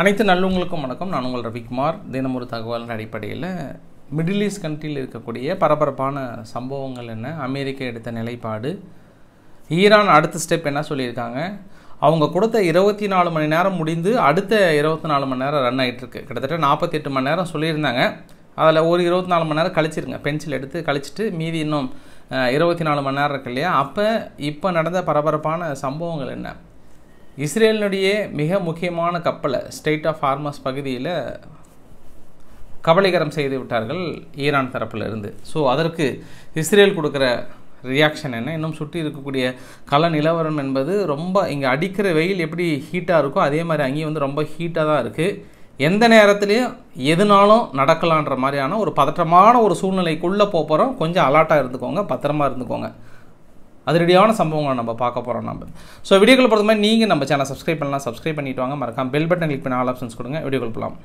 அனைத்து நல்லவங்களுக்கும் வணக்கம் நான் உங்கள் ரவிக்குமார் தினம் ஒரு தகவலின் அடிப்படையில் மிடில் ஈஸ்ட் கண்ட்ரியில் இருக்கக்கூடிய பரபரப்பான சம்பவங்கள் என்ன அமெரிக்கா எடுத்த நிலைப்பாடு ஈரான் அடுத்த ஸ்டெப் என்ன சொல்லியிருக்காங்க அவங்க கொடுத்த இருபத்தி நாலு மணி நேரம் முடிந்து அடுத்த இருபத்தி நாலு மணி நேரம் ரன் ஆகிட்டுருக்கு கிட்டத்தட்ட நாற்பத்தி எட்டு மணி நேரம் சொல்லியிருந்தாங்க அதில் ஒரு இருபத்தி நாலு மணி நேரம் கழிச்சிருங்க பென்சில் எடுத்து கழிச்சிட்டு மீதி இன்னும் இருபத்தி நாலு மணி நேரம் இருக்கு இல்லையா அப்போ இப்போ நடந்த பரபரப்பான சம்பவங்கள் என்ன இஸ்ரேலினுடைய மிக முக்கியமான கப்பலை ஸ்டேட் ஆஃப் ஹார்மஸ் பகுதியில் கபலீகரம் செய்து விட்டார்கள் ஈரான் தரப்பில் இருந்து ஸோ அதற்கு இஸ்ரேல் கொடுக்குற ரியாக்ஷன் என்ன இன்னும் சுற்றி இருக்கக்கூடிய கல நிலவரம் என்பது ரொம்ப இங்கே அடிக்கிற வெயில் எப்படி ஹீட்டாக இருக்கோ அதே மாதிரி அங்கேயும் வந்து ரொம்ப ஹீட்டாக தான் இருக்குது எந்த நேரத்துலையும் எதுனாலும் நடக்கலான்ற மாதிரியான ஒரு பதற்றமான ஒரு சூழ்நிலைக்குள்ளே போகிறோம் கொஞ்சம் அலாட்டாக இருந்துக்கோங்க பத்திரமா இருந்துக்கோங்க அதிரடியான சம்பவங்களை நம்ம பார்க்க போகிறோம் நம்ம ஸோ வீடியோக்கள் பொறுத்த மாதிரி நீங்கள் நம்ம சேனல் சப்ஸ்கிரைப் பண்ணலாம் சப்ஸ்கிரைப் பண்ணிட்டு வாங்க மறக்காம பெல் பட்டன் கிளிக் பண்ண ஆல் ஆப்ஷன்ஸ் கொடுங்க வீடியோக்கள் போகலாம்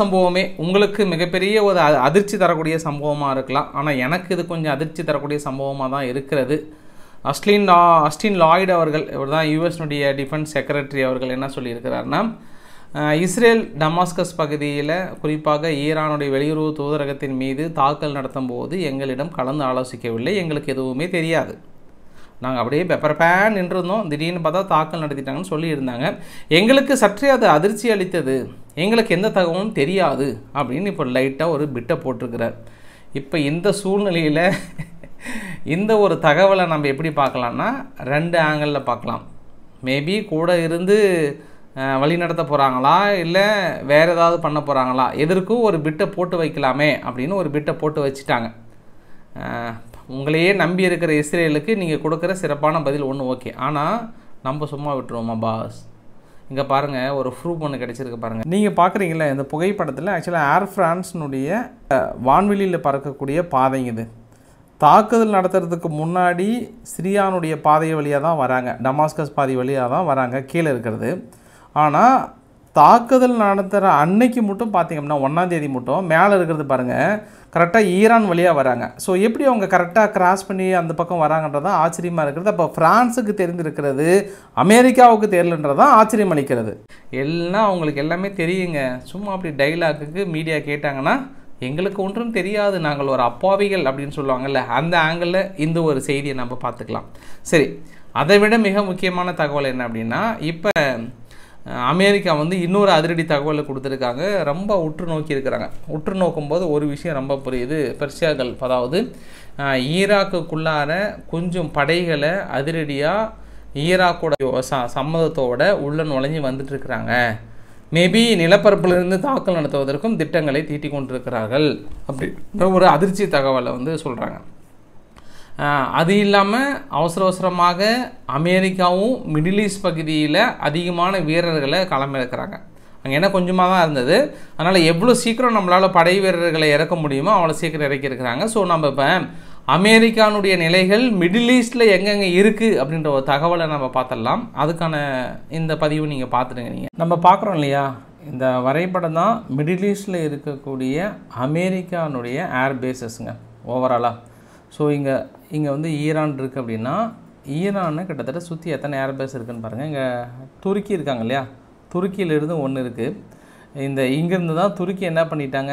சம்பவமே உங்களுக்கு மிகப்பெரிய ஒரு அதிர்ச்சி தரக்கூடிய சம்பவமாக இருக்கலாம் ஆனால் எனக்கு இது கொஞ்சம் அதிர்ச்சி தரக்கூடிய சம்பவமாக தான் இருக்கிறது லாய்டு அவர்கள் இவர் தான் யூஎஸ்னுடைய அவர்கள் என்ன சொல்லியிருக்கிறாருன்னா இஸ்ரேல் டமாஸ்கஸ் பகுதியில் குறிப்பாக ஈரானுடைய வெளியுறவு தூதரகத்தின் மீது தாக்கல் நடத்தும் போது எங்களிடம் கலந்து ஆலோசிக்கவில்லை எங்களுக்கு எதுவுமே தெரியாது நாங்கள் அப்படியே பெப்பர் பேன் நின்றிருந்தோம் திடீர்னு பார்த்தா தாக்கல் நடத்திட்டாங்கன்னு சொல்லியிருந்தாங்க எங்களுக்கு சற்றே அது அதிர்ச்சி அளித்தது எங்களுக்கு எந்த தகவலும் தெரியாது அப்படின்னு இப்போ லைட்டாக ஒரு பிட்டை போட்டிருக்கிறார் இப்போ இந்த சூழ்நிலையில் இந்த ஒரு தகவலை நம்ம எப்படி பார்க்கலாம்னா ரெண்டு ஆங்கிளில் பார்க்கலாம் மேபி கூட இருந்து வழி நடத்த போகிறாங்களா இல்லை வேறு ஏதாவது பண்ண போகிறாங்களா எதற்கும் ஒரு பிட்டை போட்டு வைக்கலாமே அப்படின்னு ஒரு பிட்டை போட்டு வச்சுட்டாங்க உங்களையே நம்பி இருக்கிற இஸ்ரேலுக்கு நீங்கள் கொடுக்குற சிறப்பான பதில் ஒன்று ஓகே ஆனால் நம்ம சும்மா விட்டுருவோமா பாஸ் இங்கே பாருங்கள் ஒரு ப்ரூஃப் ஒன்று கிடச்சிருக்கு பாருங்கள் நீங்கள் பார்க்குறீங்களா இந்த புகைப்படத்தில் ஆக்சுவலாக ஏர் ஃப்ரான்ஸ்னுடைய வான்வெளியில் பறக்கக்கூடிய பாதைங்க இது தாக்குதல் நடத்துறதுக்கு முன்னாடி சிரியானுடைய பாதை வழியாக தான் வராங்க டமாஸ்கஸ் பாதை வழியாக தான் வராங்க கீழே இருக்கிறது ஆனால் தாக்குதல் நடத்துகிற அன்னைக்கு மட்டும் பார்த்திங்கன்னா ஒன்றாந்தேதி மட்டும் மேலே இருக்கிறது பாருங்கள் கரெக்டாக ஈரான் வழியாக வராங்க ஸோ எப்படி அவங்க கரெக்டாக கிராஸ் பண்ணி அந்த பக்கம் வராங்கன்றதான் ஆச்சரியமாக இருக்கிறது அப்போ ஃப்ரான்ஸுக்கு தெரிந்திருக்கிறது அமெரிக்காவுக்கு தெரியலன்றதான் ஆச்சரியம் அளிக்கிறது எல்லாம் அவங்களுக்கு எல்லாமே தெரியுங்க சும்மா அப்படி டைலாக்குக்கு மீடியா கேட்டாங்கன்னா எங்களுக்கு ஒன்றும் தெரியாது நாங்கள் ஒரு அப்பாவிகள் அப்படின்னு சொல்லுவாங்கல்ல அந்த ஆங்கிளில் இந்த ஒரு செய்தியை நம்ம பார்த்துக்கலாம் சரி அதை விட மிக முக்கியமான தகவல் என்ன அப்படின்னா இப்போ அமெரிக்கா வந்து இன்னொரு அதிரடி தகவலை கொடுத்துருக்காங்க ரொம்ப உற்று நோக்கி இருக்கிறாங்க உற்று நோக்கும்போது ஒரு விஷயம் ரொம்ப புரியுது பெர்சியா கல்ஃப் அதாவது ஈராக்குக்குள்ளார கொஞ்சம் படைகளை அதிரடியாக ஈராக்கோட ச சம்மதத்தோட உள்ள நுழைஞ்சு வந்துட்டுருக்குறாங்க மேபி நிலப்பரப்பிலிருந்து தாக்கல் நடத்துவதற்கும் திட்டங்களை தீட்டி கொண்டிருக்கிறார்கள் அப்படின்ற ஒரு அதிர்ச்சி தகவலை வந்து சொல்கிறாங்க அது இல்லாமல் அவசர அவசரமாக அமெரிக்காவும் மிடில் ஈஸ்ட் பகுதியில் அதிகமான வீரர்களை களமிறக்கிறாங்க அங்கே என்ன கொஞ்சமாக தான் இருந்தது அதனால் எவ்வளோ சீக்கிரம் நம்மளால் படை வீரர்களை இறக்க முடியுமோ அவ்வளோ சீக்கிரம் இறக்கியிருக்கிறாங்க ஸோ நம்ம இப்போ அமெரிக்கானுடைய நிலைகள் மிடில் ஈஸ்டில் எங்கெங்கே இருக்குது அப்படின்ற ஒரு தகவலை நம்ம பார்த்துடலாம் அதுக்கான இந்த பதிவு நீங்கள் பார்த்துடுங்க நீங்கள் நம்ம பார்க்குறோம் இல்லையா இந்த வரைபடம் தான் மிடில் ஈஸ்டில் இருக்கக்கூடிய அமெரிக்கானுடைய ஏர் பேசஸ்ங்க ஓவராலாக ஸோ இங்கே இங்கே வந்து ஈரான் இருக்குது அப்படின்னா ஈரான்னு கிட்டத்தட்ட சுற்றி எத்தனை ஏர்பேஸ் இருக்குதுன்னு பாருங்கள் இங்கே துருக்கி இருக்காங்க இல்லையா துருக்கியிலிருந்து ஒன்று இருக்குது இந்த இங்கேருந்து தான் துருக்கி என்ன பண்ணிட்டாங்க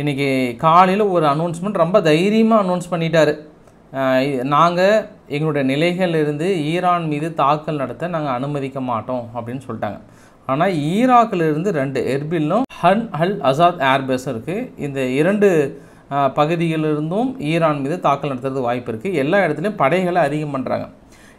இன்றைக்கி காலையில் ஒரு அனௌன்ஸ்மெண்ட் ரொம்ப தைரியமாக அனௌன்ஸ் பண்ணிட்டார் நாங்கள் எங்களுடைய நிலைகளிலிருந்து ஈரான் மீது தாக்கல் நடத்த நாங்கள் அனுமதிக்க மாட்டோம் அப்படின்னு சொல்லிட்டாங்க ஆனால் ஈராக்கிலிருந்து ரெண்டு எர்பிலும் ஹன் அல் அசாத் ஏர்பேஸும் இருக்குது இந்த இரண்டு பகுதியிலிருந்தும் ஈரான் மீது தாக்கல் நடத்துறது வாய்ப்பு இருக்குது எல்லா இடத்துலையும் படைகளை அதிகம் பண்ணுறாங்க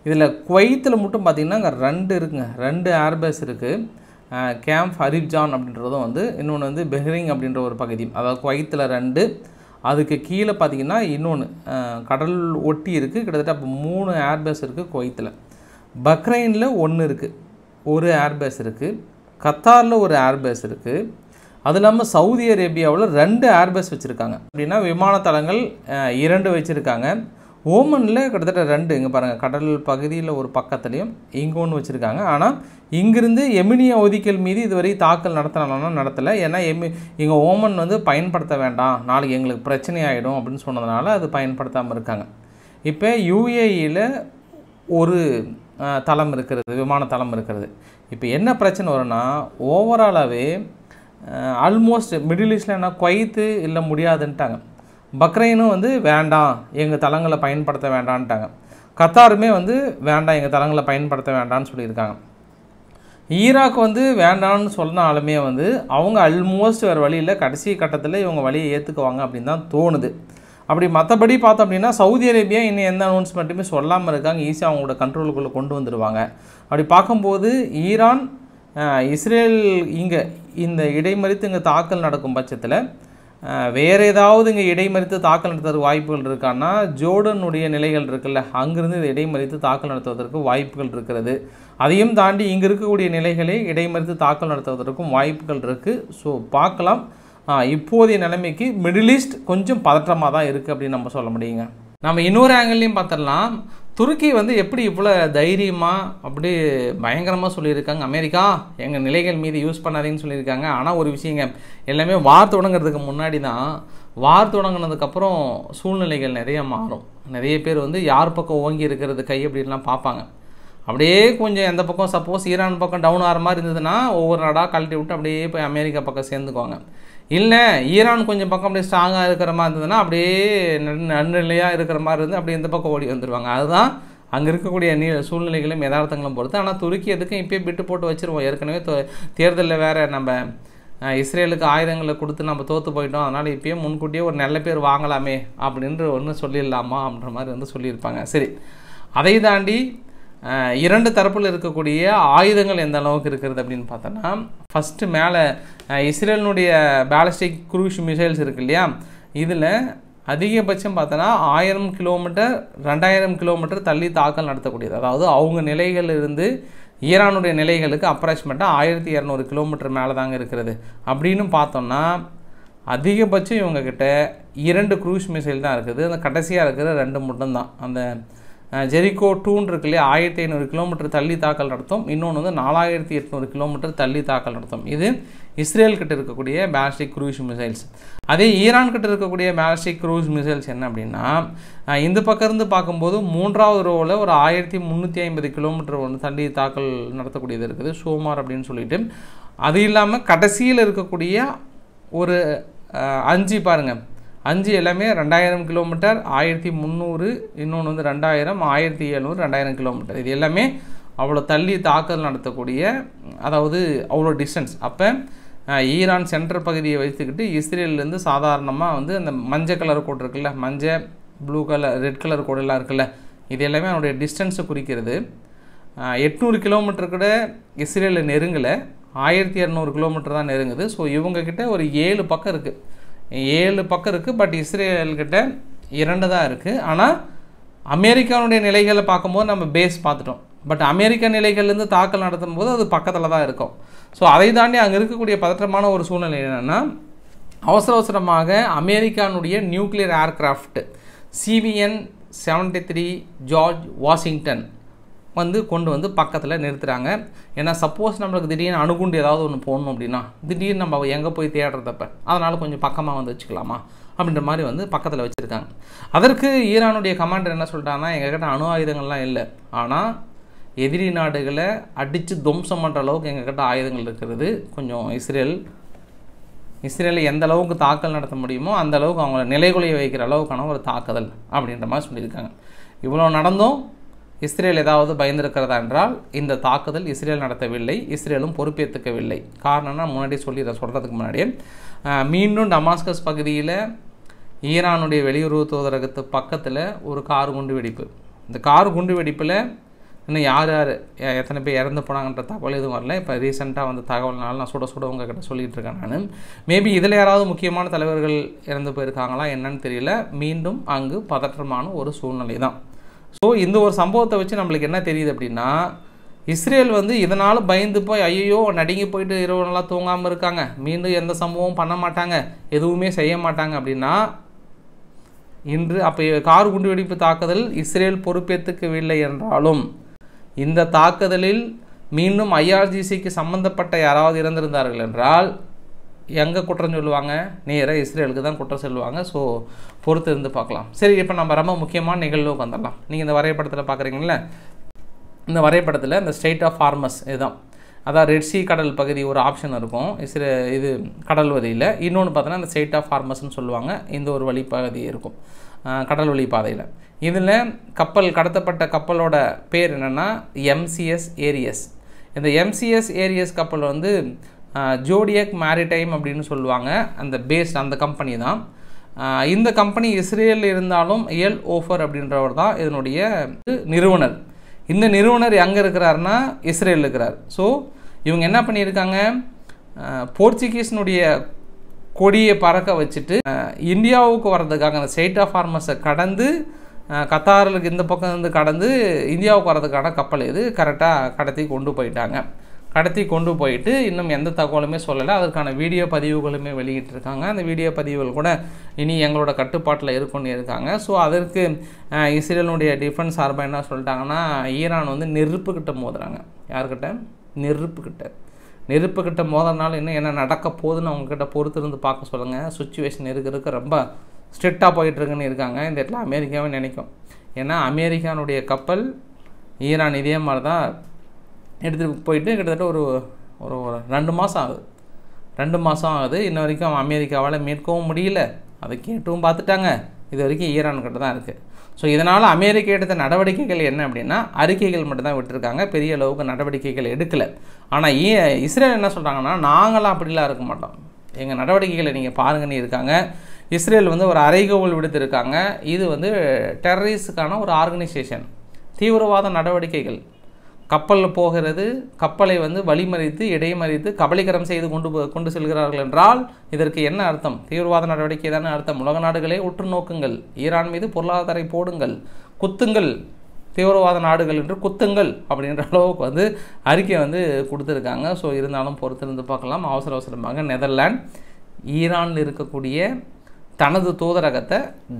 இதில் குவைத்தில் மட்டும் பார்த்திங்கன்னா அங்கே ரெண்டு இருக்குங்க ரெண்டு ஏர்பேஸ் இருக்குது கேம்ப் ஹரிப்ஜான் அப்படின்றதும் வந்து இன்னொன்று வந்து பெஹ்ரிங் அப்படின்ற ஒரு பகுதி அதாவது குவைத்தில் ரெண்டு அதுக்கு கீழே பார்த்திங்கன்னா இன்னொன்று கடல் ஒட்டி இருக்குது கிட்டத்தட்ட அப்போ மூணு ஏர்பேஸ் இருக்குது குவைத்தில் பக்ரைனில் ஒன்று இருக்குது ஒரு ஏர்பேஸ் இருக்குது கத்தாரில் ஒரு ஏர்பேஸ் இருக்குது அது இல்லாமல் சவுதி அரேபியாவில் ரெண்டு ஏர்பேஸ் வச்சுருக்காங்க அப்படின்னா விமானத்தளங்கள் இரண்டு வச்சுருக்காங்க ஓமனில் கிட்டத்தட்ட ரெண்டு இங்கே பாருங்கள் கடல் பகுதியில் ஒரு பக்கத்துலேயும் இங்கே ஒன்று வச்சுருக்காங்க ஆனால் இங்கிருந்து எமினிய ஒதுக்கல் மீது இதுவரை தாக்கல் நடத்தினாலும் நடத்தலை ஏன்னா எமி இங்கே ஓமன் வந்து பயன்படுத்த வேண்டாம் நாளைக்கு எங்களுக்கு பிரச்சனை ஆகிடும் அப்படின்னு சொன்னதுனால அது பயன்படுத்தாமல் இருக்காங்க இப்போ யூஏஇயில் ஒரு தளம் இருக்கிறது விமான தளம் இருக்கிறது இப்போ என்ன பிரச்சனை வரும்னா ஓவராலாகவே ஆல்மோஸ்ட் மிடில் ஈஸ்டில் என்ன குவைத்து இல்லை முடியாதுன்ட்டாங்க பக்ரைனும் வந்து வேண்டாம் எங்கள் தலங்களை பயன்படுத்த வேண்டான்ட்டாங்க கத்தாருமே வந்து வேண்டாம் எங்கள் தலங்களை பயன்படுத்த வேண்டான்னு சொல்லியிருக்காங்க ஈராக் வந்து வேண்டான்னு சொன்னாலுமே வந்து அவங்க அல்மோஸ்ட் வேறு வழியில் கடைசி கட்டத்தில் இவங்க வழியை ஏற்றுக்குவாங்க அப்படின்னு தான் தோணுது அப்படி மற்றபடி பார்த்தோம் அப்படின்னா சவுதி அரேபியா இன்னும் எந்த அனௌன்ஸ்மெண்ட்டுமே சொல்லாமல் இருக்காங்க ஈஸியாக அவங்களோட கண்ட்ரோலுக்குள்ளே கொண்டு வந்துடுவாங்க அப்படி பார்க்கும்போது ஈரான் இஸ்ரேல் இங்கே இந்த இடைமறித்து இங்கே தாக்கல் நடக்கும் பட்சத்தில் வேறு ஏதாவது இங்கே இடைமறித்து தாக்கல் நடத்துறதுக்கு வாய்ப்புகள் இருக்கான்னா ஜோர்டனுடைய நிலைகள் இருக்குல்ல அங்கேருந்து இதை இடைமறித்து தாக்கல் நடத்துவதற்கு வாய்ப்புகள் இருக்கிறது அதையும் தாண்டி இங்கே இருக்கக்கூடிய நிலைகளை இடைமறித்து தாக்கல் நடத்துவதற்கும் வாய்ப்புகள் இருக்குது ஸோ பார்க்கலாம் இப்போதைய நிலைமைக்கு மிடில் ஈஸ்ட் கொஞ்சம் பதற்றமாக தான் இருக்குது அப்படின்னு நம்ம சொல்ல முடியுங்க நம்ம இன்னொரு ஆங்கிள்லையும் பார்த்துடலாம் துருக்கி வந்து எப்படி இவ்வளோ தைரியமாக அப்படி பயங்கரமாக சொல்லியிருக்காங்க அமெரிக்கா எங்கள் நிலைகள் மீது யூஸ் பண்ணாதீங்கன்னு சொல்லியிருக்காங்க ஆனால் ஒரு விஷயங்க எல்லாமே வார் தொடங்குறதுக்கு முன்னாடி தான் வார் தொடங்கினதுக்கப்புறம் சூழ்நிலைகள் நிறைய மாறும் நிறைய பேர் வந்து யார் பக்கம் ஓங்கி இருக்கிறது கை அப்படின்லாம் பார்ப்பாங்க அப்படியே கொஞ்சம் எந்த பக்கம் சப்போஸ் ஈரான் பக்கம் டவுன் ஆகிற மாதிரி இருந்ததுன்னா ஒவ்வொரு நாடாக கழட்டி விட்டு அப்படியே போய் அமெரிக்கா பக்கம் சேர்ந்துக்குவாங்க இல்லை ஈரான் கொஞ்சம் பக்கம் அப்படியே ஸ்ட்ராங்காக இருக்கிற மாதிரி இருந்ததுன்னா அப்படியே நன்னிலையாக இருக்கிற மாதிரி இருந்து அப்படியே இந்த பக்கம் ஓடி வந்துடுவாங்க அதுதான் அங்கே இருக்கக்கூடிய நீ சூழ்நிலைகளும் யதார்த்தங்களும் பொறுத்து ஆனால் துருக்கி எதுக்கும் இப்போயே பிட்டு போட்டு வச்சுருவோம் ஏற்கனவே தேர்தலில் வேறு நம்ம இஸ்ரேலுக்கு ஆயுதங்களை கொடுத்து நம்ம தோற்று போயிட்டோம் அதனால் இப்போயே முன்கூட்டியே ஒரு நல்ல பேர் வாங்கலாமே அப்படின்ற ஒன்று சொல்லிடலாமா அப்படின்ற மாதிரி வந்து சொல்லியிருப்பாங்க சரி அதை தாண்டி இரண்டு தரப்பில் இருக்கக்கூடிய ஆயுதங்கள் எந்த அளவுக்கு இருக்கிறது அப்படின்னு பார்த்தோன்னா ஃபஸ்ட்டு மேலே இஸ்ரேலினுடைய பேலஸ்டிக் குரூஷ் மிசைல்ஸ் இருக்கு இல்லையா இதில் அதிகபட்சம் பார்த்தோன்னா ஆயிரம் கிலோமீட்டர் ரெண்டாயிரம் கிலோமீட்டர் தள்ளி தாக்கல் நடத்தக்கூடியது அதாவது அவங்க நிலைகள் இருந்து ஈரானுடைய நிலைகளுக்கு அப்ராக்சிமேட்டாக ஆயிரத்தி இரநூறு கிலோமீட்டர் மேலே தாங்க இருக்கிறது அப்படின்னு பார்த்தோம்னா அதிகபட்சம் இவங்கக்கிட்ட இரண்டு குரூஸ் மிசைல் தான் இருக்குது அந்த கடைசியாக இருக்கிற ரெண்டு மட்டும்தான் அந்த ஜெரிகோ டூன்னு இருக்கு இல்லையா ஆயிரத்தி ஐநூறு கிலோமீட்டர் தள்ளி தாக்கல் நடத்தும் இன்னொன்று வந்து நாலாயிரத்தி எட்நூறு கிலோமீட்டர் தள்ளி தாக்கல் நடத்தும் இது இஸ்ரேல் கிட்ட இருக்கக்கூடிய பேலஸ்டிக் குரூஸ் மிசைல்ஸ் அதே ஈரான் கிட்ட இருக்கக்கூடிய பேலஸ்டிக் குரூஸ் மிசைல்ஸ் என்ன அப்படின்னா இந்த பக்கம் இருந்து பார்க்கும்போது மூன்றாவது ரோவில் ஒரு ஆயிரத்தி முந்நூற்றி ஐம்பது கிலோமீட்டர் ஒன்று தள்ளி தாக்கல் நடத்தக்கூடியது இருக்குது சோமார் அப்படின்னு சொல்லிட்டு அது இல்லாமல் கடைசியில் இருக்கக்கூடிய ஒரு அஞ்சு பாருங்கள் அஞ்சு எல்லாமே ரெண்டாயிரம் கிலோமீட்டர் ஆயிரத்தி முந்நூறு இன்னொன்று வந்து ரெண்டாயிரம் ஆயிரத்தி எழுநூறு ரெண்டாயிரம் கிலோமீட்டர் இது எல்லாமே அவ்வளோ தள்ளி தாக்குதல் நடத்தக்கூடிய அதாவது அவ்வளோ டிஸ்டன்ஸ் அப்போ ஈரான் சென்டர் பகுதியை வைத்துக்கிட்டு இஸ்ரேல்லேருந்து சாதாரணமாக வந்து அந்த மஞ்சள் கலர் கோட் இருக்குல்ல மஞ்சள் ப்ளூ கலர் ரெட் கலர் கோடெல்லாம் இருக்குல்ல இது எல்லாமே அவனுடைய டிஸ்டன்ஸை குறிக்கிறது எட்நூறு கிலோமீட்டர் கூட இஸ்ரேலில் நெருங்கலை ஆயிரத்தி இரநூறு கிலோமீட்டர் தான் நெருங்குது ஸோ இவங்கக்கிட்ட ஒரு ஏழு பக்கம் இருக்குது ஏழு பக்கம் இருக்குது பட் இஸ்ரேல்கிட்ட இரண்டு தான் இருக்குது ஆனால் அமெரிக்காவுடைய நிலைகளை பார்க்கும்போது நம்ம பேஸ் பார்த்துட்டோம் பட் அமெரிக்க நிலைகள்லேருந்து தாக்கல் நடத்தும் போது அது பக்கத்தில் தான் இருக்கும் ஸோ அதை தாண்டி அங்கே இருக்கக்கூடிய பதற்றமான ஒரு சூழ்நிலை என்னென்னா அவசர அவசரமாக அமெரிக்கானுடைய nuclear aircraft CVN seventy three George Washington வந்து கொண்டு வந்து பக்கத்தில் நிறுத்துகிறாங்க ஏன்னா சப்போஸ் நம்மளுக்கு திடீர்னு அணுகுண்டு ஏதாவது ஒன்று போடணும் அப்படின்னா திடீர்னு நம்ம எங்கே போய் தேடுறதப்ப அதனால் கொஞ்சம் பக்கமாக வந்து வச்சுக்கலாமா அப்படின்ற மாதிரி வந்து பக்கத்தில் வச்சுருக்காங்க அதற்கு ஈரானுடைய கமாண்டர் என்ன சொல்லிட்டாங்கன்னா எங்கள் அணு ஆயுதங்கள்லாம் இல்லை ஆனால் எதிரி நாடுகளை அடித்து துவம்சம் பண்ணுற அளவுக்கு எங்ககிட்ட ஆயுதங்கள் இருக்கிறது கொஞ்சம் இஸ்ரேல் இஸ்ரேலை எந்த அளவுக்கு தாக்கல் நடத்த முடியுமோ அந்த அளவுக்கு அவங்கள நிலைகுலைய வைக்கிற அளவுக்கான ஒரு தாக்குதல் அப்படின்ற மாதிரி சொல்லியிருக்காங்க இவ்வளோ நடந்தும் இஸ்ரேல் ஏதாவது பயந்திருக்கிறதா என்றால் இந்த தாக்குதல் இஸ்ரேல் நடத்தவில்லை இஸ்ரேலும் பொறுப்பேற்றுக்கவில்லை காரணம்னா முன்னாடி சொல்லி சொல்கிறதுக்கு முன்னாடியே மீண்டும் டமாஸ்கஸ் பகுதியில் ஈரானுடைய வெளியுறவு தூதரகத்து பக்கத்தில் ஒரு கார் குண்டு வெடிப்பு இந்த கார் குண்டு வெடிப்பில் இன்னும் யார் யார் எத்தனை பேர் இறந்து போனாங்கன்ற தகவல் எதுவும் வரல இப்போ ரீசெண்டாக வந்த தகவல்னால நான் சுட சுட உங்ககிட்ட சொல்லிகிட்டு இருக்கேன் நான் மேபி இதில் யாராவது முக்கியமான தலைவர்கள் இறந்து போயிருக்காங்களா என்னன்னு தெரியல மீண்டும் அங்கு பதற்றமான ஒரு சூழ்நிலை தான் ஸோ இந்த ஒரு சம்பவத்தை வச்சு நம்மளுக்கு என்ன தெரியுது அப்படின்னா இஸ்ரேல் வந்து இதனால் பயந்து போய் ஐயோ நடுங்கி போயிட்டு இரவு நல்லா தூங்காமல் இருக்காங்க மீண்டும் எந்த சம்பவம் பண்ண மாட்டாங்க எதுவுமே செய்ய மாட்டாங்க அப்படின்னா இன்று அப்போ கார் குண்டுவெடிப்பு தாக்குதல் இஸ்ரேல் பொறுப்பேற்றுக்கவில்லை என்றாலும் இந்த தாக்குதலில் மீண்டும் ஐஆர்ஜிசிக்கு சம்பந்தப்பட்ட யாராவது இறந்திருந்தார்கள் என்றால் எங்கே குற்றம் சொல்லுவாங்க நேராக இஸ்ரேலுக்கு தான் குற்றம் சொல்லுவாங்க ஸோ பொறுத்து இருந்து பார்க்கலாம் சரி இப்போ நம்ம ரொம்ப முக்கியமான நிகழ்வுக்கு வந்துடலாம் நீங்கள் இந்த வரைபடத்தில் பார்க்குறீங்களே இந்த வரைபடத்தில் இந்த ஸ்டேட் ஆஃப் ஃபார்மஸ் இதுதான் அதான் சி கடல் பகுதி ஒரு ஆப்ஷன் இருக்கும் இஸ்ரே இது கடல் வழியில் இன்னொன்று பார்த்தோன்னா இந்த ஸ்டேட் ஆஃப் ஃபார்மஸ்ன்னு சொல்லுவாங்க இந்த ஒரு வழிப்பகுதி இருக்கும் கடல் வழி பாதையில் இதில் கப்பல் கடத்தப்பட்ட கப்பலோட பேர் என்னென்னா எம்சிஎஸ் ஏரியஸ் இந்த எம்சிஎஸ் ஏரியஸ் கப்பல் வந்து ஜோடியக் மேரிடைம் அப்படின்னு சொல்லுவாங்க அந்த பேஸ்ட் அந்த கம்பெனி தான் இந்த கம்பெனி இஸ்ரேலில் இருந்தாலும் எல் ஓஃபர் அப்படின்றவர் தான் இதனுடைய நிறுவனர் இந்த நிறுவனர் எங்கே இருக்கிறாருன்னா இஸ்ரேலில் இருக்கிறார் ஸோ இவங்க என்ன பண்ணியிருக்காங்க போர்ச்சுகீஸ்னுடைய கொடியை பறக்க வச்சுட்டு இந்தியாவுக்கு வர்றதுக்காக அந்த ஸ்டேட் ஆஃப் ஃபார்மஸை கடந்து கத்தாரலுக்கு இந்த பக்கம் இருந்து கடந்து இந்தியாவுக்கு வர்றதுக்கான கப்பல் இது கரெக்டாக கடத்தி கொண்டு போயிட்டாங்க கடத்தி கொண்டு போயிட்டு இன்னும் எந்த தகவலுமே சொல்லலை அதற்கான வீடியோ பதிவுகளுமே வெளியிட்டிருக்காங்க அந்த வீடியோ பதிவுகள் கூட இனி எங்களோட கட்டுப்பாட்டில் இருக்குன்னு இருக்காங்க ஸோ அதற்கு இஸ்ரேலினுடைய டிஃபென்ஸ் சார்பாக என்ன சொல்லிட்டாங்கன்னா ஈரான் வந்து நெருப்புக்கிட்ட மோதுறாங்க யார்கிட்ட நெருப்புக்கிட்ட நெருப்புக்கிட்ட மோதனால இன்னும் என்ன நடக்க போகுதுன்னு அவங்கக்கிட்ட பொறுத்திருந்து பார்க்க சொல்லுங்கள் சுச்சுவேஷன் இருக்க இருக்க ரொம்ப ஸ்ட்ரிக்டாக போயிட்டுருக்குன்னு இருக்காங்க இந்த இடத்துல அமெரிக்காவே நினைக்கும் ஏன்னா அமெரிக்கானுடைய கப்பல் ஈரான் இதே மாதிரி தான் எடுத்துகிட்டு போயிட்டு கிட்டத்தட்ட ஒரு ஒரு ரெண்டு மாதம் ஆகுது ரெண்டு மாதம் ஆகுது இன்ன வரைக்கும் அமெரிக்காவால் மீட்கவும் முடியல அதை கேட்டும் பார்த்துட்டாங்க இது வரைக்கும் ஈரான் கிட்ட தான் இருக்குது ஸோ இதனால் அமெரிக்க எடுத்த நடவடிக்கைகள் என்ன அப்படின்னா அறிக்கைகள் மட்டும்தான் விட்டுருக்காங்க பெரிய அளவுக்கு நடவடிக்கைகள் எடுக்கலை ஆனால் ஈ இஸ்ரேல் என்ன சொல்கிறாங்கன்னா நாங்களாம் அப்படிலாம் இருக்க மாட்டோம் எங்கள் நடவடிக்கைகளை நீங்கள் பாருங்கன்னு இருக்காங்க இஸ்ரேல் வந்து ஒரு அறைகோவில் விடுத்திருக்காங்க இது வந்து டெரரிஸ்டுக்கான ஒரு ஆர்கனைசேஷன் தீவிரவாத நடவடிக்கைகள் கப்பலில் போகிறது கப்பலை வந்து வழிமறித்து இடைமறித்து கபலீகரம் செய்து கொண்டு கொண்டு செல்கிறார்கள் என்றால் இதற்கு என்ன அர்த்தம் தீவிரவாத நடவடிக்கை தானே அர்த்தம் உலக நாடுகளே உற்று நோக்குங்கள் ஈரான் மீது பொருளாதாரை போடுங்கள் குத்துங்கள் தீவிரவாத நாடுகள் என்று குத்துங்கள் அப்படின்ற அளவுக்கு வந்து அறிக்கை வந்து கொடுத்துருக்காங்க ஸோ இருந்தாலும் பொறுத்திருந்து பார்க்கலாம் அவசர அவசரமாக நெதர்லாண்ட் ஈரானில் இருக்கக்கூடிய தனது தூதரகத்தை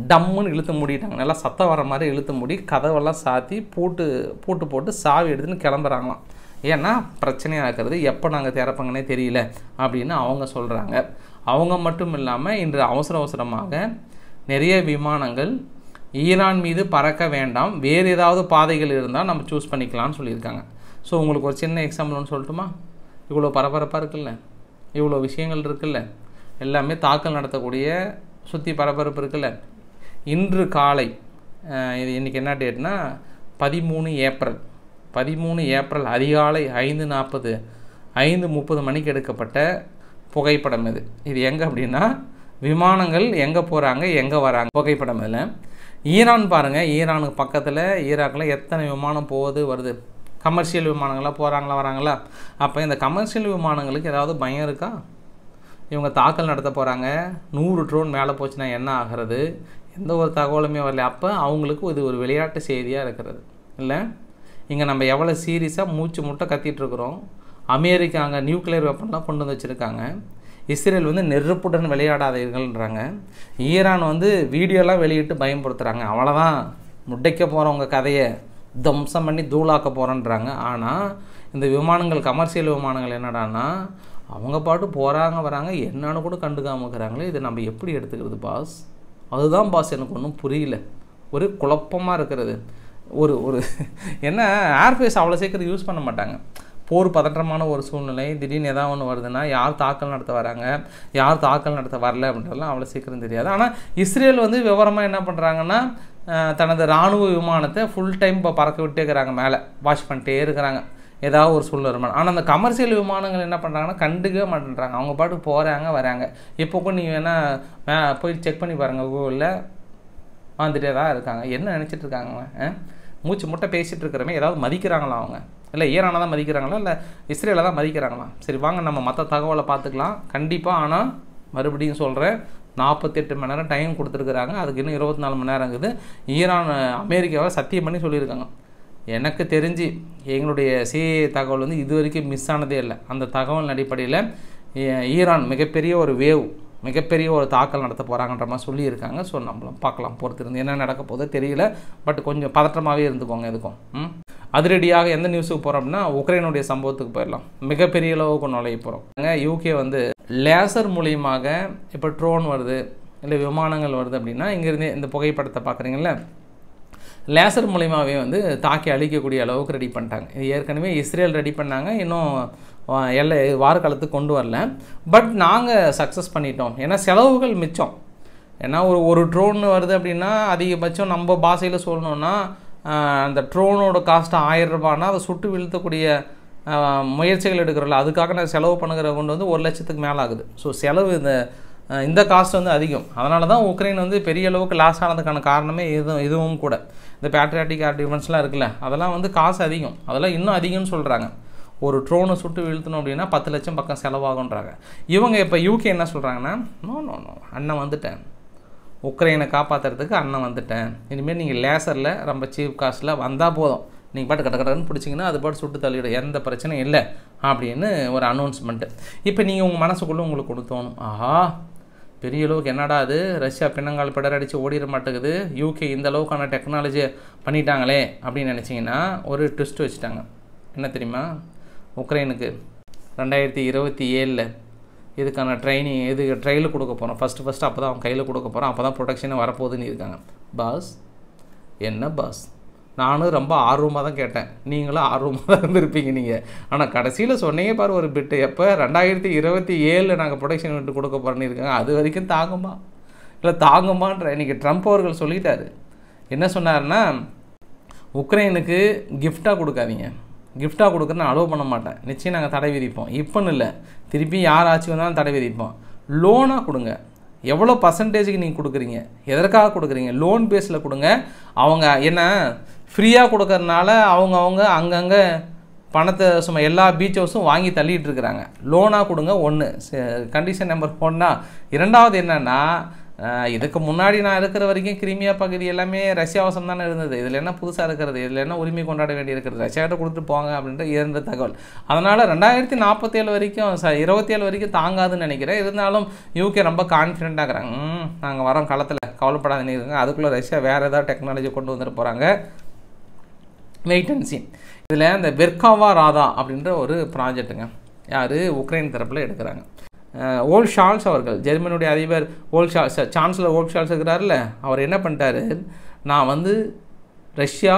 டம்முன்னு இழுத்து மூடிட்டாங்க நல்லா சத்தம் வர மாதிரி இழுத்து மூடி கதவெல்லாம் சாத்தி பூட்டு பூட்டு போட்டு சாவி எடுத்துன்னு கிளம்புறாங்களாம் ஏன்னா பிரச்சனையாக இருக்கிறது எப்போ நாங்கள் திறப்பங்கனே தெரியல அப்படின்னு அவங்க சொல்கிறாங்க அவங்க மட்டும் இல்லாமல் இன்று அவசர அவசரமாக நிறைய விமானங்கள் ஈரான் மீது பறக்க வேண்டாம் வேறு ஏதாவது பாதைகள் இருந்தால் நம்ம சூஸ் பண்ணிக்கலாம்னு சொல்லியிருக்காங்க ஸோ உங்களுக்கு ஒரு சின்ன எக்ஸாம்பிள்னு சொல்லட்டுமா இவ்வளோ பரபரப்பாக இருக்குல்ல இவ்வளோ விஷயங்கள் இருக்குல்ல எல்லாமே தாக்கல் நடத்தக்கூடிய சுற்றி பரபரப்பு இருக்குல்ல இன்று காலை இது இன்றைக்கி என்ன டேட்னா பதிமூணு ஏப்ரல் பதிமூணு ஏப்ரல் அதிகாலை ஐந்து நாற்பது ஐந்து முப்பது மணிக்கு எடுக்கப்பட்ட புகைப்படம் இது இது எங்கே அப்படின்னா விமானங்கள் எங்கே போகிறாங்க எங்கே வராங்க புகைப்படம் இதில் ஈரான் பாருங்கள் ஈரானுக்கு பக்கத்தில் ஈராக்கில் எத்தனை விமானம் போகுது வருது கமர்ஷியல் விமானங்களாக போகிறாங்களா வராங்களா அப்போ இந்த கமர்ஷியல் விமானங்களுக்கு ஏதாவது பயம் இருக்கா இவங்க தாக்கல் நடத்த போகிறாங்க நூறு ட்ரோன் மேலே போச்சுன்னா என்ன ஆகிறது எந்த ஒரு தகவலுமே வரல அப்போ அவங்களுக்கு இது ஒரு விளையாட்டு செய்தியாக இருக்கிறது இல்லை இங்கே நம்ம எவ்வளோ சீரியஸாக மூச்சு முட்டை கத்திட்டுருக்குறோம் அமெரிக்கா அங்கே நியூக்ளியர் வெப்பன்லாம் கொண்டு வந்து வச்சுருக்காங்க இஸ்ரேல் வந்து நெருப்புடன் விளையாடாதீர்கள்ன்றாங்க ஈரான் வந்து வீடியோலாம் வெளியிட்டு பயன்படுத்துகிறாங்க அவ்வளோதான் முட்டைக்க போகிறவங்க கதையை தம்சம் பண்ணி தூளாக்க போகிறோன்றாங்க ஆனால் இந்த விமானங்கள் கமர்ஷியல் விமானங்கள் என்னடான்னா அவங்க பாட்டு போகிறாங்க வராங்க என்னன்னு கூட கண்டுக்காமக்கிறாங்களே இதை நம்ம எப்படி எடுத்துக்கிறது பாஸ் அதுதான் பாஸ் எனக்கு ஒன்றும் புரியல ஒரு குழப்பமாக இருக்கிறது ஒரு ஒரு என்ன ஏர்ஃபேஸ் அவ்வளோ சீக்கிரம் யூஸ் பண்ண மாட்டாங்க போர் பதற்றமான ஒரு சூழ்நிலை திடீர்னு எதாவது ஒன்று வருதுன்னா யார் தாக்கல் நடத்த வராங்க யார் தாக்கல் நடத்த வரல அப்படின்றதுலாம் அவ்வளோ சீக்கிரம் தெரியாது ஆனால் இஸ்ரேல் வந்து விவரமாக என்ன பண்ணுறாங்கன்னா தனது இராணுவ விமானத்தை ஃபுல் டைம் இப்போ பறக்க விட்டே இருக்கிறாங்க மேலே வாஷ் பண்ணிட்டே இருக்கிறாங்க ஏதாவது ஒரு சூழ்நிலை வருமானம் ஆனால் அந்த கமர்ஷியல் விமானங்கள் என்ன பண்ணுறாங்கன்னா கண்டுக்கவே மாட்டேன்றாங்க அவங்க பாட்டு போகிறாங்க வராங்க கூட நீங்கள் வேணால் போய் செக் பண்ணி பாருங்கள் கூகுளில் வந்துட்டே தான் இருக்காங்க என்ன நினச்சிட்டு இருக்காங்க மூச்சு முட்டை பேசிகிட்டு இருக்கிறமே ஏதாவது மதிக்கிறாங்களா அவங்க இல்லை ஈரானை தான் மதிக்கிறாங்களா இல்லை இஸ்ரேலில் தான் மதிக்கிறாங்களா சரி வாங்க நம்ம மற்ற தகவலை பார்த்துக்கலாம் கண்டிப்பாக ஆனால் மறுபடியும் சொல்கிறேன் நாற்பத்தெட்டு மணி நேரம் டைம் கொடுத்துருக்குறாங்க அதுக்கு இன்னும் இருபத்தி நாலு மணி நேரம் இருக்குது ஈரான் அமெரிக்காவை சத்தியம் பண்ணி சொல்லியிருக்காங்க எனக்கு தெரிஞ்சு எங்களுடைய சிஏஏ தகவல் வந்து இது வரைக்கும் மிஸ் ஆனதே இல்லை அந்த தகவல் அடிப்படையில் ஈரான் மிகப்பெரிய ஒரு வேவ் மிகப்பெரிய ஒரு தாக்கல் நடத்த போகிறாங்கன்ற மாதிரி சொல்லியிருக்காங்க ஸோ நம்மளும் பார்க்கலாம் பொறுத்திருந்து என்ன நடக்க போதோ தெரியல பட் கொஞ்சம் பதற்றமாகவே இருந்துக்கோங்க எதுக்கும் அதிரடியாக எந்த நியூஸுக்கு போகிறோம்னா உக்ரைனுடைய சம்பவத்துக்கு போயிடலாம் மிகப்பெரிய அளவுக்கு நுழைய போகிறோம் யூகே வந்து லேசர் மூலியமாக இப்போ ட்ரோன் வருது இல்லை விமானங்கள் வருது அப்படின்னா இங்கேருந்து இந்த புகைப்படத்தை பார்க்குறீங்களே லேசர் மூலிமாவே வந்து தாக்கி அழிக்கக்கூடிய அளவுக்கு ரெடி பண்ணிட்டாங்க ஏற்கனவே இஸ்ரேல் ரெடி பண்ணாங்க இன்னும் எல்லை வாரக்காலத்துக்கு கொண்டு வரல பட் நாங்கள் சக்ஸஸ் பண்ணிட்டோம் ஏன்னா செலவுகள் மிச்சம் ஏன்னா ஒரு ஒரு ட்ரோன் வருது அப்படின்னா அதிகபட்சம் நம்ம பாஷையில் சொல்லணுன்னா அந்த ட்ரோனோட காஸ்ட் ஆயிரம் ரூபான்னா அதை சுட்டு வீழ்த்தக்கூடிய முயற்சிகள் எடுக்கிறோம்ல அதுக்காக நான் செலவு பண்ணுகிற கொண்டு வந்து ஒரு லட்சத்துக்கு மேலே ஆகுது ஸோ செலவு இந்த இந்த காஸ்ட் வந்து அதிகம் அதனால தான் உக்ரைன் வந்து பெரிய அளவுக்கு லாஸ் ஆனதுக்கான காரணமே எதுவும் இதுவும் கூட இந்த பேட்ரியாட்டிக் ஆர் டிஃபென்ஸ்லாம் இருக்குல்ல அதெல்லாம் வந்து காசு அதிகம் அதெல்லாம் இன்னும் அதிகம்னு சொல்கிறாங்க ஒரு ட்ரோனை சுட்டு வீழ்த்தணும் அப்படின்னா பத்து லட்சம் பக்கம் செலவாகுன்றாங்க இவங்க இப்போ யூகே என்ன சொல்கிறாங்கன்னா நோ நோ நோ அண்ணன் வந்துட்டேன் உக்ரைனை காப்பாற்றுறதுக்கு அண்ணன் வந்துட்டேன் இனிமேல் நீங்கள் லேசரில் ரொம்ப சீப் காஸ்ட்டில் வந்தால் போதும் நீங்கள் பாட்டு கட்ட கடன்னு பிடிச்சிங்கன்னா அது பாட்டு சுட்டு தள்ளிவிட எந்த பிரச்சனையும் இல்லை அப்படின்னு ஒரு அனௌன்ஸ்மெண்ட்டு இப்போ நீங்கள் உங்கள் மனசுக்குள்ளே உங்களுக்கு கொடுத்தோணும் ஆஹா பெரிய அளவுக்கு என்னடா அது ரஷ்யா பின்னங்கால் அடித்து ஓடிட மாட்டேங்குது யூகே இந்த அளவுக்கான டெக்னாலஜி பண்ணிட்டாங்களே அப்படின்னு நினச்சிங்கன்னா ஒரு ட்விஸ்ட் வச்சுட்டாங்க என்ன தெரியுமா உக்ரைனுக்கு ரெண்டாயிரத்தி இருபத்தி ஏழில் இதுக்கான ட்ரைனிங் இது ட்ரையில் கொடுக்க போகிறோம் ஃபஸ்ட்டு ஃபஸ்ட்டு அப்போ தான் அவன் கையில் கொடுக்க போகிறோம் அப்போ தான் ப்ரொடக்ஷனே வரப்போகுதுன்னு இருக்காங்க பாஸ் என்ன பாஸ் நானும் ரொம்ப ஆர்வமாக தான் கேட்டேன் நீங்களும் ஆர்வமாக தான் இருந்திருப்பீங்க நீங்கள் ஆனால் கடைசியில் சொன்னீங்க பாரு ஒரு பிட்டு எப்போ ரெண்டாயிரத்தி இருபத்தி ஏழில் நாங்கள் ப்ரொடக்ஷன் விட்டு கொடுக்க பண்ணியிருக்காங்க அது வரைக்கும் தாங்குமா இல்லை தாங்குமான்ற இன்றைக்கி ட்ரம்ப் அவர்கள் சொல்லிட்டாரு என்ன சொன்னார்னா உக்ரைனுக்கு கிஃப்டாக கொடுக்காதீங்க கிஃப்டாக கொடுக்குறேன் அலோவ் பண்ண மாட்டேன் நிச்சயம் நாங்கள் தடை விதிப்போம் இப்போன்னு இல்லை திருப்பி யார் ஆட்சி வந்தாலும் தடை விதிப்போம் லோனாக கொடுங்க எவ்வளோ பர்சன்டேஜுக்கு நீங்கள் கொடுக்குறீங்க எதற்காக கொடுக்குறீங்க லோன் பேஸில் கொடுங்க அவங்க என்ன ஃப்ரீயாக கொடுக்கறனால அவங்க அவங்க அங்கங்கே பணத்தை சும்மா எல்லா பீச் ஹவுஸும் வாங்கி தள்ளிட்டு இருக்கிறாங்க லோனாக கொடுங்க ஒன்று கண்டிஷன் நம்பர் ஃபோன்னா இரண்டாவது என்னென்னா இதுக்கு முன்னாடி நான் இருக்கிற வரைக்கும் கிரிமியா பகுதி எல்லாமே ரஷ்யா வசம் தானே இருந்தது இதில் என்ன புதுசாக இருக்கிறது இதில் என்ன உரிமை கொண்டாட வேண்டி இருக்கிறது ரஷ்யாட்ட கொடுத்துட்டு போங்க அப்படின்ற இரண்டு தகவல் அதனால் ரெண்டாயிரத்தி நாற்பத்தேழு வரைக்கும் ச இருபத்தேழு வரைக்கும் தாங்காதுன்னு நினைக்கிறேன் இருந்தாலும் யூகே ரொம்ப கான்ஃபிடென்ட்டாக இருக்கிறாங்க நாங்கள் வரோம் களத்தில் கவலைப்படாத இருக்காங்க அதுக்குள்ளே ரஷ்யா வேறு ஏதாவது டெக்னாலஜி கொண்டு வந்துட்டு போகிறாங்க வெயிட் அண்ட் சீன் இதில் இந்த வெர்காவா ராதா அப்படின்ற ஒரு ப்ராஜெக்ட்டுங்க யார் உக்ரைன் தரப்பில் எடுக்கிறாங்க ஓல் ஷால்ஸ் அவர்கள் ஜெர்மனுடைய அதிபர் Olaf Scholz chancellor Olaf Scholz இருக்கிறார்ல அவர் என்ன பண்ணிட்டாரு நான் வந்து ரஷ்யா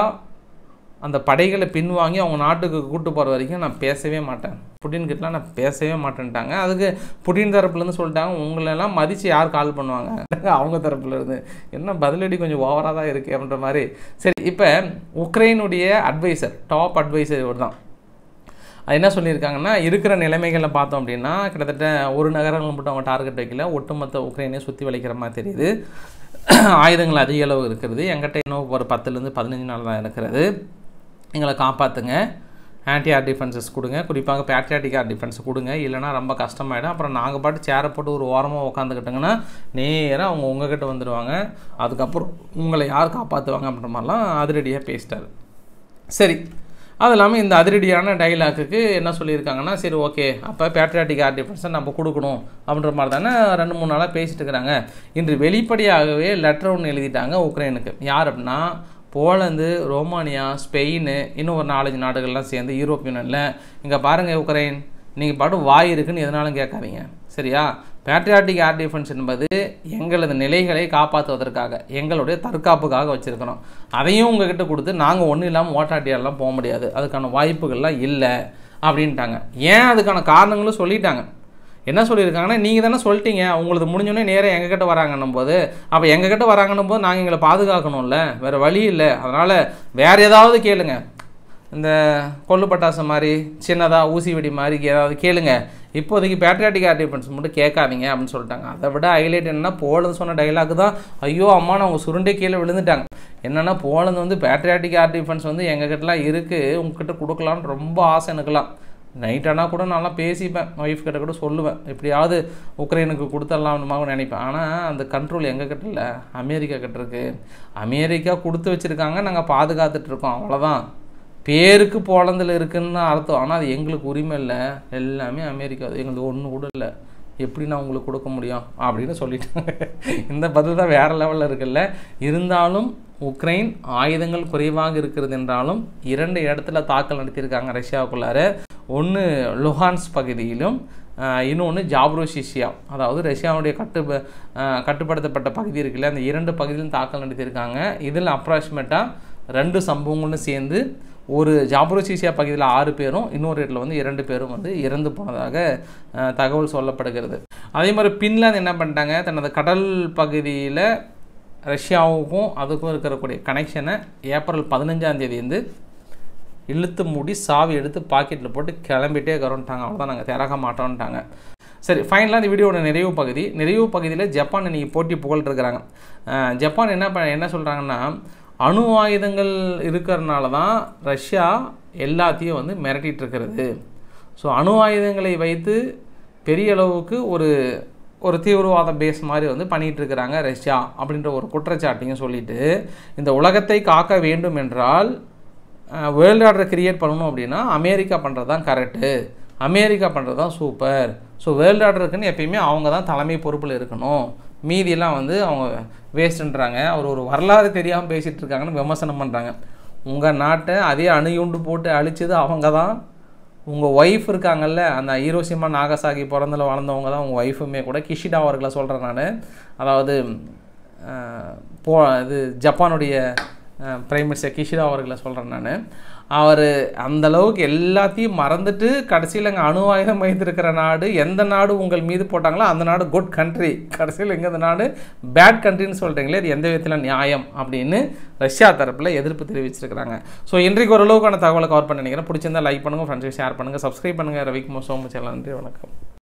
அந்த படைகளை பின்வாங்கி அவங்க நாட்டுக்கு கூட்டு போகிற வரைக்கும் நான் பேசவே மாட்டேன் புட்டின்கிட்டலாம் நான் பேசவே மாட்டேன்ட்டாங்க அதுக்கு புட்டின் தரப்புலேருந்து சொல்லிட்டாங்க உங்களெல்லாம் மதித்து யார் கால் பண்ணுவாங்க அவங்க தரப்புலேருந்து என்ன பதிலடி கொஞ்சம் ஓவராக தான் இருக்குது அப்படின்ற மாதிரி சரி இப்போ உக்ரைனுடைய அட்வைசர் டாப் அட்வைசர் இவர் தான் அது என்ன சொல்லியிருக்காங்கன்னா இருக்கிற நிலைமைகளை பார்த்தோம் அப்படின்னா கிட்டத்தட்ட ஒரு நகரங்கள் மட்டும் அவங்க டார்கெட் வைக்கல ஒட்டுமொத்த உக்ரைனே சுற்றி வளைக்கிற மாதிரி தெரியுது ஆயுதங்கள் அதிக அளவு இருக்கிறது எங்கிட்ட இன்னும் ஒரு பத்துலேருந்து பதினஞ்சு நாள் தான் இருக்கிறது எங்களை காப்பாற்றுங்க ஆன்டி ஆர் டிஃபென்சஸ் கொடுங்க குறிப்பாக பேட்ரியாட்டிக் ஆர் டிஃபென்ஸ் கொடுங்க இல்லைனா ரொம்ப கஷ்டமாயிடும் அப்புறம் நாங்கள் பாட்டு சேரை போட்டு ஒரு ஓரமாக உக்காந்துக்கிட்டோங்கன்னா நேராக அவங்க உங்ககிட்ட வந்துடுவாங்க அதுக்கப்புறம் உங்களை யார் காப்பாற்றுவாங்க அப்படின்ற மாதிரிலாம் அதிரடியாக பேசிட்டார் சரி அது இல்லாமல் இந்த அதிரடியான டைலாக்குக்கு என்ன சொல்லியிருக்காங்கன்னா சரி ஓகே அப்போ பேட்ரியாட்டிக் ஆர் டிஃபென்ஸை நம்ம கொடுக்கணும் அப்படின்ற மாதிரி தானே ரெண்டு மூணு நாளாக பேசிட்டு இருக்கிறாங்க இன்று வெளிப்படையாகவே லெட்டர் ஒன்று எழுதிட்டாங்க உக்ரைனுக்கு யார் அப்படின்னா போலந்து ரோமானியா ஸ்பெயின் இன்னும் ஒரு நாலஞ்சு நாடுகள்லாம் சேர்ந்து யூரோப்பியனில் இங்கே பாருங்கள் உக்ரைன் நீங்கள் பாட்டு வாய் இருக்குன்னு எதனாலும் கேட்காதீங்க சரியா பேட்ரியாட்டிக் ஏர் டிஃபென்ஸ் என்பது எங்களது நிலைகளை காப்பாற்றுவதற்காக எங்களுடைய தற்காப்புக்காக வச்சுருக்கிறோம் அதையும் உங்கள் கிட்டே கொடுத்து நாங்கள் ஒன்றும் இல்லாமல் ஓட்டாட்டியாரெலாம் போக முடியாது அதுக்கான வாய்ப்புகள்லாம் இல்லை அப்படின்ட்டாங்க ஏன் அதுக்கான காரணங்களும் சொல்லிட்டாங்க என்ன சொல்லியிருக்காங்கன்னா நீங்கள் தானே சொல்லிட்டீங்க உங்களுக்கு முடிஞ்சோடனே நேராக எங்ககிட்ட வராங்கன்னும் போது அப்போ எங்ககிட்ட வராங்கன்னும் போது நாங்கள் எங்களை பாதுகாக்கணும்ல வேறு வழி இல்லை அதனால் வேறு ஏதாவது கேளுங்க இந்த கொள்ளு பட்டாசு மாதிரி சின்னதாக ஊசி வெடி மாதிரி ஏதாவது கேளுங்க இப்போதைக்கு பேட்ரியாட்டிக் ஆர் டிஃபென்ஸ் மட்டும் கேட்காதீங்க அப்படின்னு சொல்லிட்டாங்க அதை விட ஹைலைட் என்னென்னா போலன்னு சொன்ன டைலாக்கு தான் ஐயோ அம்மா அவங்க சுருண்டே கீழே விழுந்துட்டாங்க என்னென்னா போலந்து வந்து பேட்ரியாட்டிக் ஆர் டிஃபென்ஸ் வந்து எங்ககிட்டலாம் இருக்குது உங்ககிட்ட கொடுக்கலான்னு ரொம்ப ஆசை எனக்குலாம் நைட் ஆனால் கூட நல்லா பேசிப்பேன் ஒய்ஃப் கிட்ட கூட சொல்லுவேன் எப்படியாவது உக்ரைனுக்கு கொடுத்துடலாம்னுமாவும் நினைப்பேன் ஆனால் அந்த கண்ட்ரோல் எங்கள் கிட்ட இல்லை அமெரிக்கா கிட்ட இருக்குது அமெரிக்கா கொடுத்து வச்சுருக்காங்க நாங்கள் பாதுகாத்துட்ருக்கோம் அவ்வளோதான் பேருக்கு போலந்தில் இருக்குதுன்னு அர்த்தம் ஆனால் அது எங்களுக்கு உரிமை இல்லை எல்லாமே அமெரிக்கா எங்களுக்கு ஒன்று கூட இல்லை எப்படி நான் உங்களுக்கு கொடுக்க முடியும் அப்படின்னு சொல்லிட்டாங்க இந்த பதில் தான் வேறு லெவலில் இருக்குல்ல இருந்தாலும் உக்ரைன் ஆயுதங்கள் குறைவாக இருக்கிறது என்றாலும் இரண்டு இடத்துல தாக்கல் நடத்தியிருக்காங்க ரஷ்யாவுக்குள்ளார ஒன்று லுஹான்ஸ் பகுதியிலும் இன்னொன்று ஜாப்ரோசிஷியா அதாவது ரஷ்யாவுடைய கட்டு கட்டுப்படுத்தப்பட்ட பகுதி இருக்குல்ல அந்த இரண்டு பகுதியிலும் தாக்கல் நடத்தியிருக்காங்க இதில் அப்ராக்சிமேட்டாக ரெண்டு சம்பவங்களும் சேர்ந்து ஒரு ஜாப்ரோசிஷியா பகுதியில் ஆறு பேரும் இன்னொரு இடத்துல வந்து இரண்டு பேரும் வந்து இறந்து போனதாக தகவல் சொல்லப்படுகிறது அதே மாதிரி பின்லாந்து என்ன பண்ணிட்டாங்க தனது கடல் பகுதியில் ரஷ்யாவுக்கும் அதுக்கும் இருக்கக்கூடிய கனெக்ஷனை ஏப்ரல் பதினஞ்சாந்தேதி வந்து இழுத்து மூடி சாவி எடுத்து பாக்கெட்டில் போட்டு கிளம்பிட்டே கரண்ட்டாங்க அவ்வளோதான் நாங்கள் திறக மாட்டோம்ட்டாங்க சரி ஃபைனலாக இந்த வீடியோட நிறைவு பகுதி நிறைவு பகுதியில் ஜப்பான் இன்றைக்கி போட்டி புகழ்ந்துருக்கிறாங்க ஜப்பான் என்ன என்ன சொல்கிறாங்கன்னா அணு ஆயுதங்கள் இருக்கிறனால தான் ரஷ்யா எல்லாத்தையும் வந்து மிரட்டிகிட்டு இருக்கிறது ஸோ அணு ஆயுதங்களை வைத்து பெரிய அளவுக்கு ஒரு ஒரு தீவிரவாத பேஸ் மாதிரி வந்து பண்ணிகிட்டு இருக்கிறாங்க ரஷ்யா அப்படின்ற ஒரு குற்றச்சாட்டையும் சொல்லிட்டு இந்த உலகத்தை காக்க வேண்டும் என்றால் வேர்ல்டு ஆர்டரை கிரியேட் பண்ணணும் அப்படின்னா அமெரிக்கா பண்ணுறது தான் கரெக்டு அமெரிக்கா பண்ணுறது தான் சூப்பர் ஸோ வேர்ல்டு ஆர்டருக்குன்னு எப்பயுமே அவங்க தான் தலைமை பொறுப்பில் இருக்கணும் மீதியெல்லாம் வந்து அவங்க வேஸ்ட்டுன்றாங்க அவர் ஒரு வரலாறு தெரியாமல் பேசிகிட்டு இருக்காங்கன்னு விமர்சனம் பண்ணுறாங்க உங்கள் நாட்டை அதே அணுகுண்டு போட்டு அழிச்சது அவங்க தான் உங்கள் ஒய்ஃப் இருக்காங்கல்ல அந்த ஈரோசிமா நாகசாகி பிறந்தில் வளர்ந்தவங்க தான் உங்கள் ஒய்ஃபுமே கூட கிஷிடா அவர்களை சொல்கிறேன் நான் அதாவது போ இது ஜப்பானுடைய பிரைம் மினிஸ்டர் கிஷிடா அவர்களை சொல்கிறேன் நான் அவர் அந்தளவுக்கு எல்லாத்தையும் மறந்துட்டு கடைசியில் இங்கே அணு ஆயுதம் வைத்திருக்கிற நாடு எந்த நாடு உங்கள் மீது போட்டாங்களோ அந்த நாடு குட் கண்ட்ரி கடைசியில் எங்கே அந்த நாடு பேட் கண்ட்ரின்னு சொல்கிறீங்களே இது எந்த விதத்தில் நியாயம் அப்படின்னு ரஷ்யா தரப்பில் எதிர்ப்பு தெரிவிச்சிருக்கிறாங்க ஸோ இன்றைக்கு ஓரளவுக்கான தகவலை கவர் பண்ண நினைக்கிறேன் பிடிச்சிருந்தா லைக் பண்ணுங்கள் ஃப்ரெண்ட்ஸ் ஷேர் பண்ணுங்கள் சப்ஸ்கிரைப் பண்ணுங்கள் ரவிக்குமார் சோமச்சேரன் நன்றி வணக்கம்